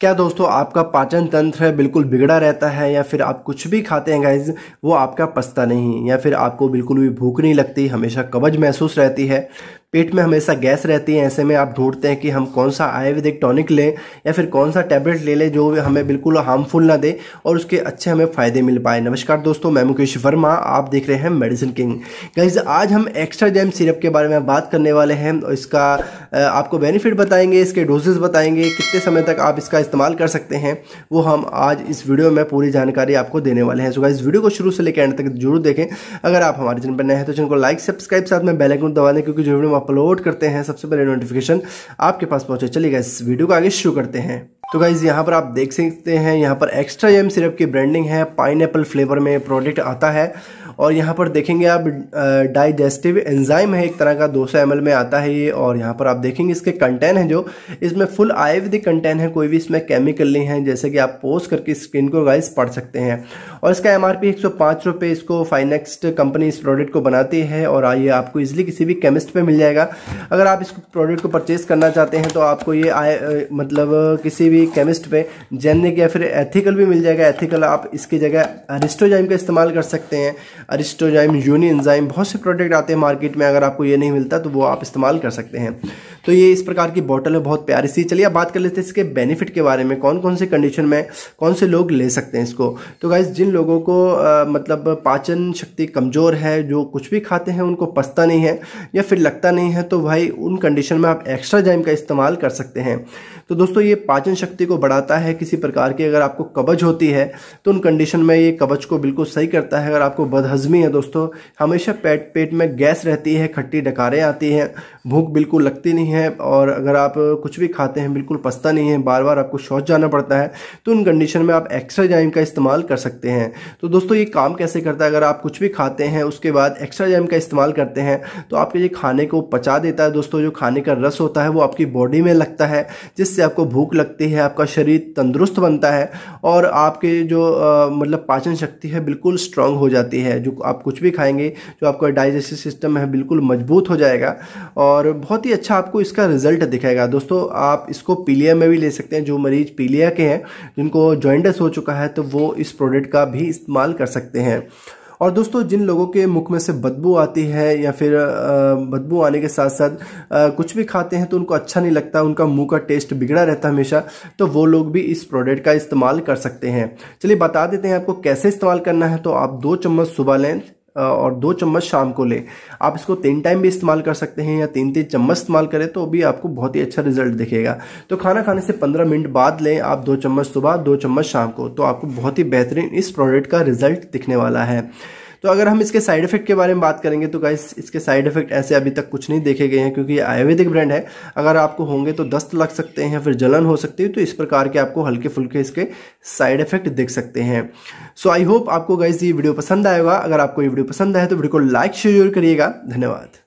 क्या दोस्तों आपका पाचन तंत्र है बिल्कुल बिगड़ा रहता है या फिर आप कुछ भी खाते हैं गाइज वो आपका पस्ता नहीं या फिर आपको बिल्कुल भी भूख नहीं लगती हमेशा कब्ज महसूस रहती है पेट में हमेशा गैस रहती है ऐसे में आप ढूंढते हैं कि हम कौन सा आयुर्वेदिक टॉनिक लें या फिर कौन सा टैबलेट ले लें जो हमें बिल्कुल हार्मफुल ना दे और उसके अच्छे हमें फ़ायदे मिल पाए नमस्कार दोस्तों मैं मुकेश वर्मा आप देख रहे हैं मेडिसिन किंग गाइज आज हम एक्स्ट्रा जैम सिरप के बारे में बात करने वाले हैं और इसका आपको बेनिफिट बताएंगे इसके डोजेज़ बताएंगे कितने समय तक आप इसका इस्तेमाल कर सकते हैं वो हम आज इस वीडियो में पूरी जानकारी आपको देने वाले हैं सो गाइज वीडियो को शुरू से लेकर एंड तक जरूर देखें अगर आप हमारे चैनल पर नए हैं तो चैनल को लाइक सब्सक्राइब साथ में बेलाइकन दबा दें क्योंकि जो वीडियो अपलोड करते हैं सबसे पहले नोटिफिकेशन आपके पास पहुंचे चलिएगा इस वीडियो को आगे शुरू करते हैं तो गाइज़ यहाँ पर आप देख सकते हैं यहाँ पर एक्स्ट्रा एम सिरप की ब्रांडिंग है पाइन फ्लेवर में प्रोडक्ट आता है और यहाँ पर देखेंगे आप डाइजेस्टिव एंजाइम है एक तरह का 200 सौ में आता है ये और यहाँ पर आप देखेंगे इसके कंटेन है जो इसमें फुल आयुर्वेदिक कंटेन है कोई भी इसमें केमिकल नहीं है जैसे कि आप पोस्ट करके स्क्रीन को गाइस पढ़ सकते हैं और इसका एम आर पी इसको फाइनेक्स्ट कंपनी इस प्रोडक्ट को बनाती है और ये आपको इजिली किसी भी केमिस्ट पर मिल जाएगा अगर आप इस प्रोडक्ट को परचेज करना चाहते हैं तो आपको ये आय मतलब किसी भी केमिस्ट पर जेनिक या फिर एथिकल भी मिल जाएगा एथिकल आप इसकी जगह अरिस्टोजाइम का इस्तेमाल कर सकते हैं अरिस्टोजाइम एंजाइम बहुत से प्रोडक्ट आते हैं मार्केट में अगर आपको ये नहीं मिलता तो वो आप इस्तेमाल कर सकते हैं तो ये इस प्रकार की बॉटल है बहुत प्यारी सी चलिए अब बात कर लेते हैं इसके बेनिफिट के बारे में कौन कौन से कंडीशन में कौन से लोग ले सकते हैं इसको तो गाइज जिन लोगों को आ, मतलब पाचन शक्ति कमज़ोर है जो कुछ भी खाते हैं उनको पसता नहीं है या फिर लगता नहीं है तो भाई उन कंडीशन में आप एक्स्ट्रा जैम का इस्तेमाल कर सकते हैं तो दोस्तों ये पाचन शक्ति को बढ़ाता है किसी प्रकार की अगर आपको कबज होती है तो उन कंडीशन में ये कबज को बिल्कुल सही करता है अगर आपको बदहजमी है दोस्तों हमेशा पेट पेट में गैस रहती है खट्टी डकारें आती हैं भूख बिल्कुल लगती नहीं है और अगर आप कुछ भी खाते हैं बिल्कुल पसता नहीं है बार बार आपको शौच जाना पड़ता है तो उन कंडीशन में आप एक्स्ट्राजाइम का इस्तेमाल कर सकते हैं तो दोस्तों ये काम कैसे करता है अगर आप कुछ भी खाते हैं उसके बाद एक्स्ट्राजाइम का इस्तेमाल करते हैं तो आपके ये खाने को पचा देता है दोस्तों जो खाने का रस होता है वो आपकी बॉडी में लगता है जिससे आपको भूख लगती है आपका शरीर तंदुरुस्त बनता है और आपके जो आ, मतलब पाचन शक्ति है बिल्कुल स्ट्रांग हो जाती है जो आप कुछ भी खाएंगे जो आपका डाइजेस्टिव सिस्टम है बिल्कुल मजबूत हो जाएगा और और बहुत ही अच्छा आपको इसका रिजल्ट दिखेगा दोस्तों आप इसको पीलिया में भी ले सकते हैं जो मरीज पीलिया के हैं जिनको जॉइंटस हो चुका है तो वो इस प्रोडक्ट का भी इस्तेमाल कर सकते हैं और दोस्तों जिन लोगों के मुख में से बदबू आती है या फिर बदबू आने के साथ साथ कुछ भी खाते हैं तो उनको अच्छा नहीं लगता उनका मुंह का टेस्ट बिगड़ा रहता है हमेशा तो वो लोग भी इस प्रोडक्ट का इस्तेमाल कर सकते हैं चलिए बता देते हैं आपको कैसे इस्तेमाल करना है तो आप दो चम्मच सुबह लें और दो चम्मच शाम को लें आप इसको तीन टाइम भी इस्तेमाल कर सकते हैं या तीन तीन चम्मच इस्तेमाल करें तो भी आपको बहुत ही अच्छा रिजल्ट दिखेगा तो खाना खाने से पंद्रह मिनट बाद लें आप दो चम्मच सुबह दो चम्मच शाम को तो आपको बहुत ही बेहतरीन इस प्रोडक्ट का रिजल्ट दिखने वाला है तो अगर हम इसके साइड इफेक्ट के बारे में बात करेंगे तो गाइस इसके साइड इफेक्ट ऐसे अभी तक कुछ नहीं देखे गए हैं क्योंकि ये आयुर्वेदिक ब्रांड है अगर आपको होंगे तो दस्त लग सकते हैं फिर जलन हो सकती है तो इस प्रकार के आपको हल्के फुल्के इसके साइड इफेक्ट देख सकते हैं सो आई होप आपको गाइस ये वीडियो पसंद आएगा अगर आपको ये वीडियो पसंद आए तो वीडियो को लाइक शेयर करिएगा धन्यवाद